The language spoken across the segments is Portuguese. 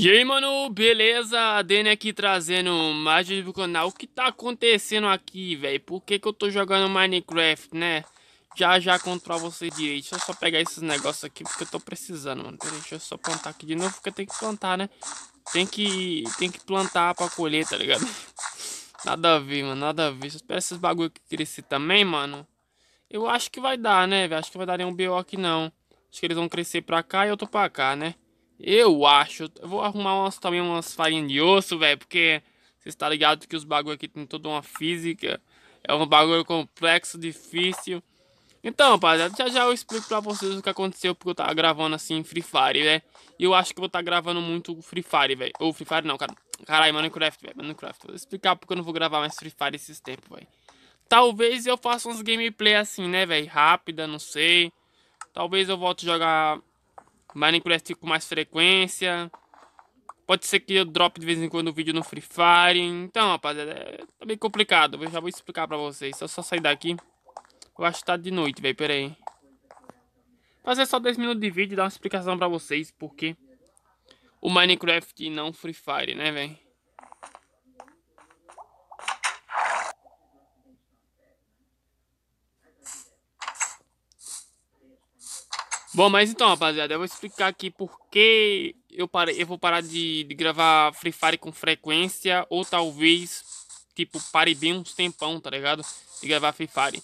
E aí, mano, beleza? Dani aqui trazendo mais vídeo pro canal. O que tá acontecendo aqui, velho? Por que que eu tô jogando Minecraft, né? Já, já controlar vocês direito. Deixa eu só pegar esses negócios aqui, porque eu tô precisando, mano. deixa eu só plantar aqui de novo, porque tem que plantar, né? Tem que, tem que plantar pra colher, tá ligado? Nada a ver, mano, nada a ver. Só espera esses bagulho que crescer também, mano. Eu acho que vai dar, né, velho? Acho que vai dar nenhum BO aqui, não. Acho que eles vão crescer pra cá e eu tô pra cá, né? Eu acho. Eu vou arrumar umas, também umas farinhas de osso, velho. Porque você está ligado que os bagulho aqui tem toda uma física. É um bagulho complexo, difícil. Então, rapaziada, já já eu explico pra vocês o que aconteceu. Porque eu tava gravando assim Free Fire, velho. Né? E eu acho que eu vou estar tá gravando muito Free Fire, velho. Ou Free Fire não, cara. Caralho, Minecraft, velho. Minecraft. Vou explicar porque eu não vou gravar mais Free Fire esses tempos, velho. Talvez eu faça uns gameplay assim, né, velho? Rápida, não sei. Talvez eu volte a jogar Minecraft tipo com mais frequência. Pode ser que eu drop de vez em quando o vídeo no Free Fire. Então, rapaziada, é, tá bem complicado. Eu já vou explicar pra vocês. Se eu só sair daqui, eu acho que tá de noite, velho. Pera aí. Fazer só 10 minutos de vídeo e dar uma explicação pra vocês. Porque o Minecraft e não Free Fire, né, velho? Bom, mas então, rapaziada, eu vou explicar aqui por que eu, parei, eu vou parar de, de gravar Free Fire com frequência, ou talvez, tipo, pare bem uns tempão, tá ligado? De gravar Free Fire.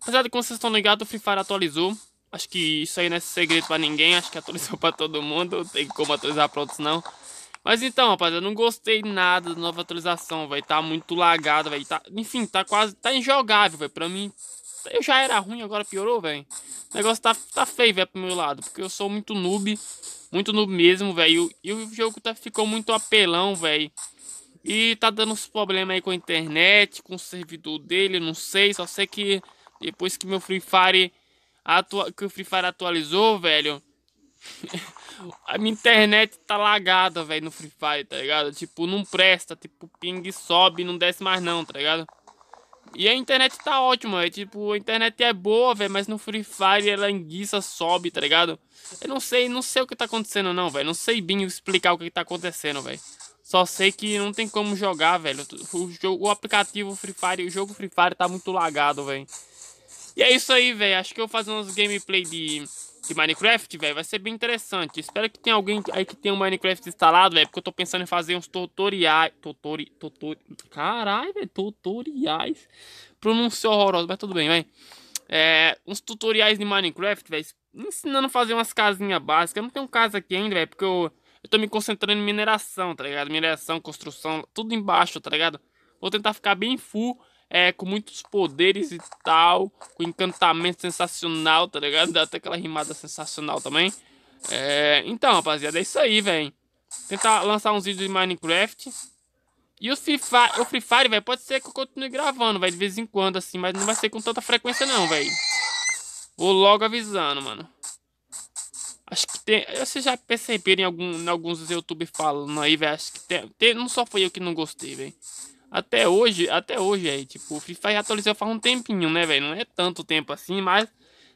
Apesar de que vocês estão ligados, o Free Fire atualizou. Acho que isso aí não é segredo pra ninguém, acho que atualizou pra todo mundo, não tem como atualizar pra outros não. Mas então, rapaziada, não gostei nada da nova atualização, vai tá muito lagado, vai tá, enfim, tá quase, tá injogável, vai pra mim eu já era ruim, agora piorou, velho. O negócio tá, tá feio, velho, pro meu lado. Porque eu sou muito noob. Muito noob mesmo, velho. E o jogo tá, ficou muito apelão, velho. E tá dando uns problemas aí com a internet, com o servidor dele, não sei. Só sei que depois que meu Free Fire, atua que o Free Fire atualizou, velho. a minha internet tá lagada, velho, no Free Fire, tá ligado? Tipo, não presta, tipo, ping sobe, não desce mais não, tá ligado? E a internet tá ótima, é tipo, a internet é boa, velho, mas no Free Fire ela enguiça, sobe, tá ligado? Eu não sei, não sei o que tá acontecendo não, velho. Não sei bem explicar o que, que tá acontecendo, velho. Só sei que não tem como jogar, velho. O, jogo, o aplicativo Free Fire, o jogo Free Fire tá muito lagado, velho. E é isso aí, velho. Acho que eu vou fazer uns gameplay de de Minecraft, velho, vai ser bem interessante. Espero que tenha alguém aí que tenha o um Minecraft instalado, velho, porque eu tô pensando em fazer uns tutoriais, tutori, tutori, carai, velho, tutoriais. Pronúncia horrorosa, mas tudo bem, velho. É, uns tutoriais de Minecraft, velho, ensinando a fazer umas casinhas básicas. Eu não tenho casa aqui ainda, velho, porque eu, eu tô me concentrando em mineração, tá ligado? Mineração, construção, tudo embaixo, tá ligado? Vou tentar ficar bem full é, com muitos poderes e tal, com encantamento sensacional, tá ligado? Dá até aquela rimada sensacional também. É, então, rapaziada, é isso aí, velho. Tentar lançar uns vídeos de Minecraft. E o Free Fire, o Free Fire, velho, pode ser que eu continue gravando, velho, de vez em quando, assim, mas não vai ser com tanta frequência, não, velho. Vou logo avisando, mano. Acho que tem. Vocês já perceberam em, algum, em alguns youtubers falando aí, velho. Acho que tem, tem. Não só foi eu que não gostei, velho. Até hoje, até hoje aí, é, tipo, o Free Fire atualizou faz um tempinho, né, velho? Não é tanto tempo assim, mas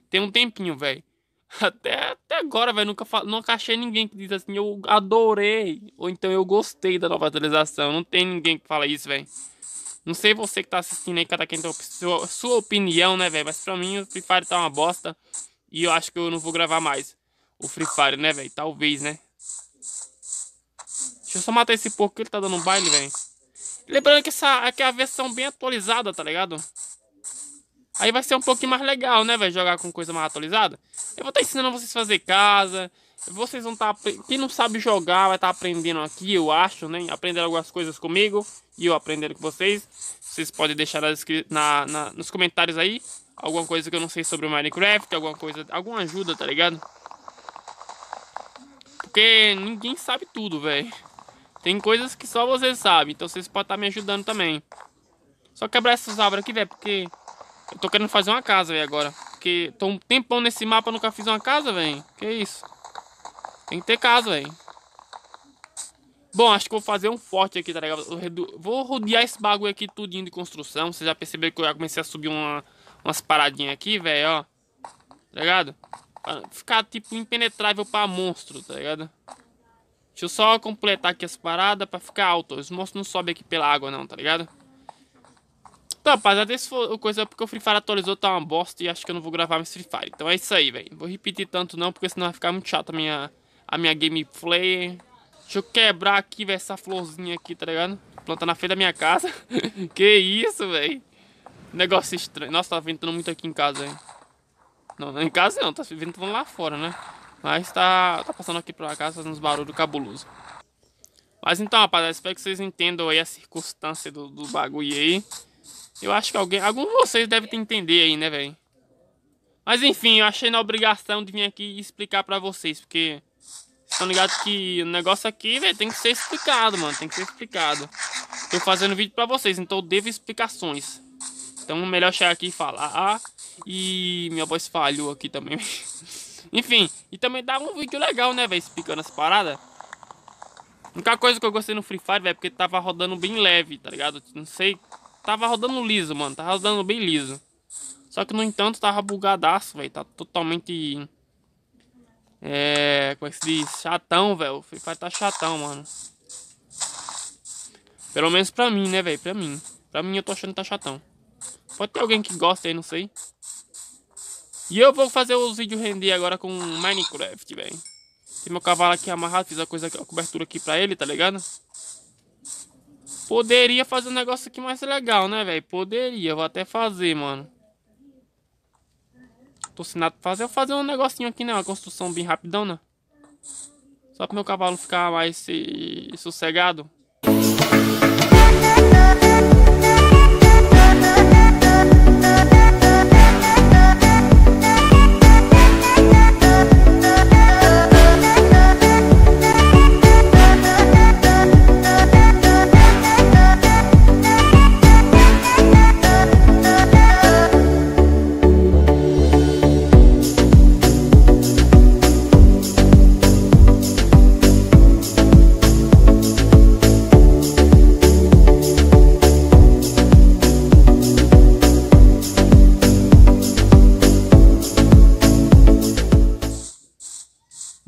tem um tempinho, velho. Até, até agora, velho, nunca, nunca achei ninguém que diz assim, eu adorei, ou então eu gostei da nova atualização. Não tem ninguém que fala isso, velho. Não sei você que tá assistindo aí, cada quem tem sua, sua opinião, né, velho? Mas pra mim o Free Fire tá uma bosta e eu acho que eu não vou gravar mais o Free Fire, né, velho? Talvez, né? Deixa eu só matar esse porco que ele tá dando um baile, velho. Lembrando que essa aqui é a versão bem atualizada, tá ligado? Aí vai ser um pouquinho mais legal, né, Vai Jogar com coisa mais atualizada. Eu vou estar tá ensinando vocês a fazer casa. Vocês vão estar. Tá, quem não sabe jogar vai estar tá aprendendo aqui, eu acho, né? Aprendendo algumas coisas comigo e eu aprendendo com vocês. Vocês podem deixar na, na, nos comentários aí alguma coisa que eu não sei sobre o Minecraft, alguma coisa, alguma ajuda, tá ligado? Porque ninguém sabe tudo, velho. Tem coisas que só vocês sabem, então vocês podem estar tá me ajudando também. Só quebrar essas árvores aqui, velho, porque eu tô querendo fazer uma casa, velho, agora. Porque tô um tempão nesse mapa, nunca fiz uma casa, velho. Que isso? Tem que ter casa, velho. Bom, acho que vou fazer um forte aqui, tá ligado? Redu... Vou rodear esse bagulho aqui tudinho de construção. Você já percebeu que eu já comecei a subir uma, umas paradinhas aqui, velho, ó. Tá ligado? Pra ficar, tipo, impenetrável pra monstro, tá ligado? Deixa eu só completar aqui as paradas pra ficar alto. Os monstros não sobem aqui pela água não, tá ligado? Então, rapaziada, esse foi coisa porque o Free Fire atualizou, tá uma bosta e acho que eu não vou gravar mais Free Fire. Então é isso aí, velho. Vou repetir tanto não, porque senão vai ficar muito chato a minha, a minha gameplay. Deixa eu quebrar aqui, velho, essa florzinha aqui, tá ligado? Planta na frente da minha casa. que isso, velho. Negócio estranho. Nossa, tá ventando muito aqui em casa, hein. Não, em casa não, tá ventando lá fora, né? Mas tá, tá passando aqui pra casa fazendo uns barulhos cabuloso. Mas então, rapaz, espero que vocês entendam aí a circunstância do, do bagulho aí. Eu acho que alguém, algum de vocês deve ter entender aí, né, velho? Mas enfim, eu achei na obrigação de vir aqui explicar pra vocês, porque estão ligados que o negócio aqui, velho, tem que ser explicado, mano, tem que ser explicado. Tô fazendo vídeo pra vocês, então eu devo explicações. Então melhor chegar aqui e falar. Ah, e minha voz falhou aqui também. Enfim, e também dá um vídeo legal, né, velho, explicando as paradas. A única coisa que eu gostei no Free Fire, velho, é porque tava rodando bem leve, tá ligado? Não sei, tava rodando liso, mano, tava rodando bem liso. Só que, no entanto, tava bugadaço, velho, tá totalmente... É... como é que se diz? Chatão, velho, o Free Fire tá chatão, mano. Pelo menos pra mim, né, velho, pra mim. Pra mim eu tô achando que tá chatão. Pode ter alguém que gosta aí, não sei. E eu vou fazer os vídeos render agora com Minecraft, velho. Tem meu cavalo aqui é amarrado, fiz a coisa, a cobertura aqui pra ele, tá ligado? Poderia fazer um negócio aqui mais legal, né, velho? Poderia, vou até fazer, mano. Tô ensinado pra fazer. vou fazer um negocinho aqui, né? Uma construção bem rapidão, né? Só pro meu cavalo ficar mais se... sossegado.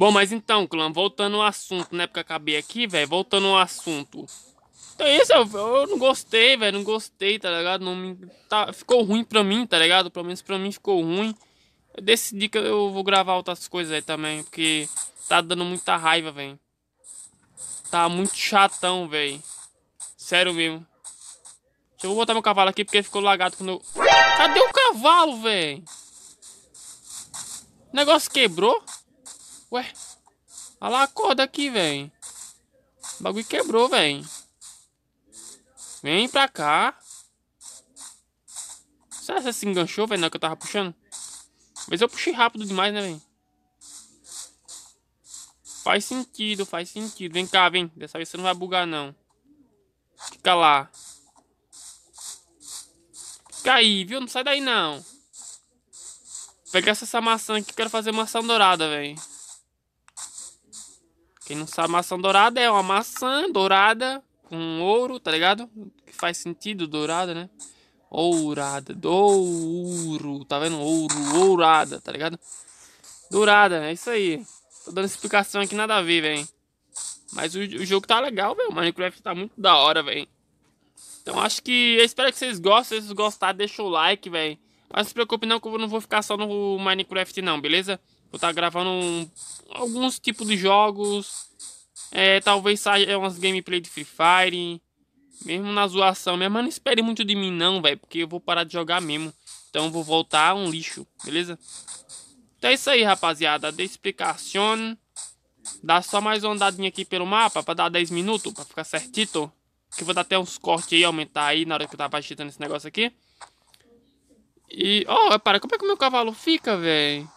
Bom, mas então, clã, voltando ao assunto, né? Porque acabei aqui, velho. Voltando ao assunto. Então é isso, eu, eu não gostei, velho. Não gostei, tá ligado? Não me, tá, ficou ruim pra mim, tá ligado? Pelo menos pra mim ficou ruim. Eu decidi que eu vou gravar outras coisas aí também. Porque tá dando muita raiva, velho. Tá muito chatão, velho. Sério mesmo. Deixa eu botar meu cavalo aqui porque ficou lagado quando eu... Cadê o cavalo, velho? O negócio quebrou? Ué? Olha lá a corda aqui, velho. O bagulho quebrou, velho. Vem pra cá. Será que você se enganchou, velho, na que eu tava puxando? Mas eu puxei rápido demais, né, velho? Faz sentido, faz sentido. Vem cá, vem. Dessa vez você não vai bugar, não. Fica lá. Fica aí, viu? Não sai daí, não. Pega essa, essa maçã aqui. Quero fazer maçã dourada, velho. Quem não sabe, maçã dourada é uma maçã dourada com ouro, tá ligado? Que faz sentido, dourada, né? Ourada, douro, tá vendo? Ouro, ourada, tá ligado? Dourada, é isso aí. Tô dando explicação aqui, nada a ver, velho. Mas o, o, jogo tá legal, velho. Minecraft tá muito da hora, velho. Então acho que. Eu espero que vocês gostem. Se vocês gostaram, deixa o like, velho. Mas não se preocupe não que eu não vou ficar só no Minecraft não, beleza? Vou estar tá gravando um, alguns tipos de jogos. É, talvez saia umas gameplay de Free Fire. Mesmo na zoação mesmo. Né? Mas não espere muito de mim não, velho. Porque eu vou parar de jogar mesmo. Então vou voltar um lixo, beleza? Então é isso aí, rapaziada. De explicação. Dá só mais uma andadinha aqui pelo mapa pra dar 10 minutos, pra ficar certito. Que eu vou dar até uns cortes aí, aumentar aí na hora que eu tava agitando esse negócio aqui. E, ó, oh, para, como é que o meu cavalo fica, velho?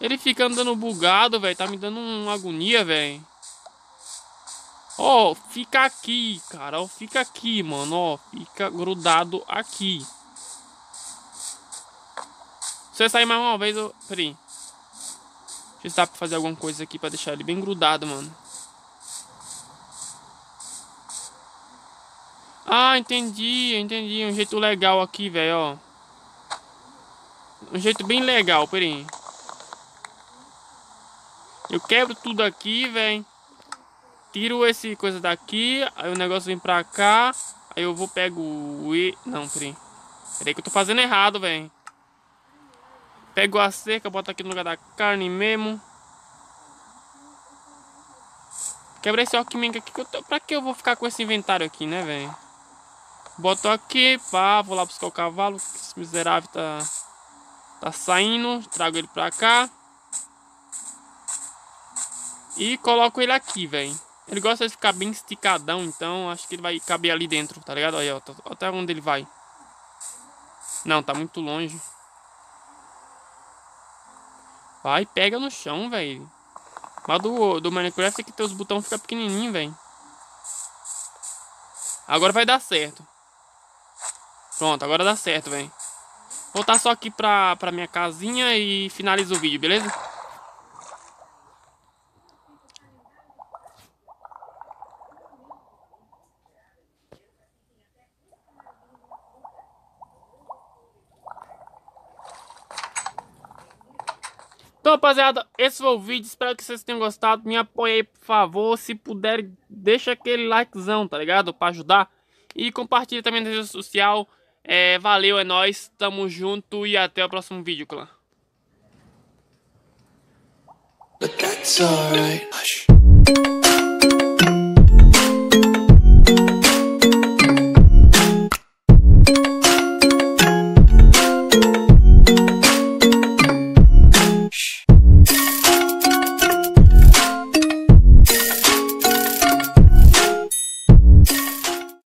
Ele fica andando bugado, velho. Tá me dando uma agonia, velho. Ó, fica aqui, cara. Ó, fica aqui, mano. Ó, fica grudado aqui. Se eu sair mais uma vez, eu... Peraí. Deixa eu estar pra fazer alguma coisa aqui pra deixar ele bem grudado, mano. Ah, entendi, entendi. Um jeito legal aqui, velho, ó. Um jeito bem legal, peraí. Eu quebro tudo aqui, velho. Tiro esse coisa daqui, aí o negócio vem pra cá. Aí eu vou, pego o E... Não, peraí. Peraí que eu tô fazendo errado, velho. Pego a cerca, boto aqui no lugar da carne mesmo. Quebra esse alquimink aqui que eu tô... Pra que eu vou ficar com esse inventário aqui, né, velho? Boto aqui, pá, vou lá buscar o cavalo. Esse miserável tá... Tá saindo, trago ele pra cá. E coloco ele aqui, velho. Ele gosta de ficar bem esticadão, então acho que ele vai caber ali dentro, tá ligado? Olha, ó, até onde ele vai. Não, tá muito longe. Vai, pega no chão, velho. mas do, do Minecraft é que teus botões ficam pequenininhos, velho. Agora vai dar certo. Pronto, agora dá certo, velho. Voltar só aqui pra, pra minha casinha e finalizo o vídeo, beleza? Então, rapaziada, esse foi o vídeo. Espero que vocês tenham gostado. Me apoie, aí, por favor. Se puder, deixa aquele likezão, tá ligado? Pra ajudar. E compartilha também nas redes sociais. É, valeu, é nóis. Tamo junto e até o próximo vídeo, clã.